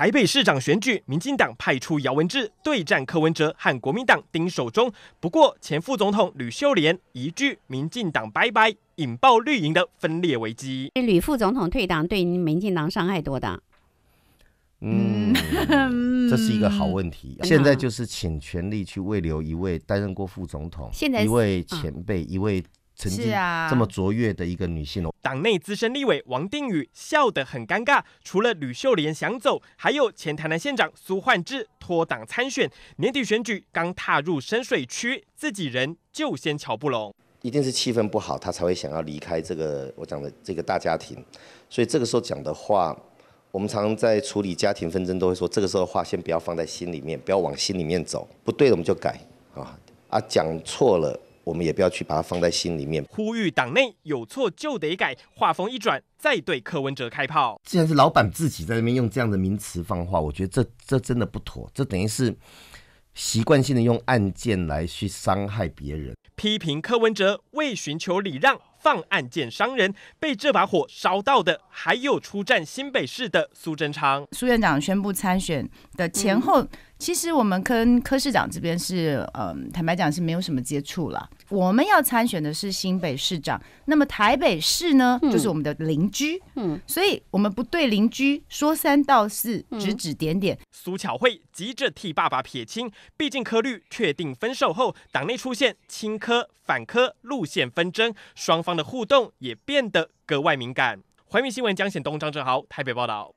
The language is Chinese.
台北市长选举，民进党派出姚文智对战柯文哲，和国民党丁守中。不过前副总统吕秀莲一句“民进党拜拜”，引爆绿营的分裂危机。吕副总统退党，对民进党伤害多大？嗯，这是一个好问题。现在就是请全力去慰留一位担任过副总统、现在一位前辈、一位。是啊，这么卓越的一个女性哦。党内资深立委王定宇笑得很尴尬，除了吕秀莲想走，还有前台南县长苏焕智脱党参选，年底选举刚踏入深水区，自己人就先瞧不拢。一定是气氛不好，他才会想要离开这个我讲的这个大家庭。所以这个时候讲的话，我们常常在处理家庭纷争都会说，这个时候话先不要放在心里面，不要往心里面走，不对的我们就改啊啊讲错了。我们也不要去把它放在心里面。呼吁党内有错就得改。话锋一转，再对柯文哲开炮。既然是老板自己在那边用这样的名词放话，我觉得这这真的不妥。这等于是习惯性的用案件来去伤害别人。批评柯文哲为寻求礼让放案件伤人，被这把火烧到的还有出战新北市的苏贞昌。苏院长宣布参选的前后。其实我们跟柯市长这边是，嗯，坦白讲是没有什么接触了。我们要参选的是新北市长，那么台北市呢，就是我们的邻居，嗯，所以我们不对邻居说三道四，指指点点。苏巧慧急着替爸爸撇清，毕竟柯律确定分手后，党内出现亲柯反柯路线纷争，双方的互动也变得格外敏感。怀民新闻江显东、张正豪台北报道。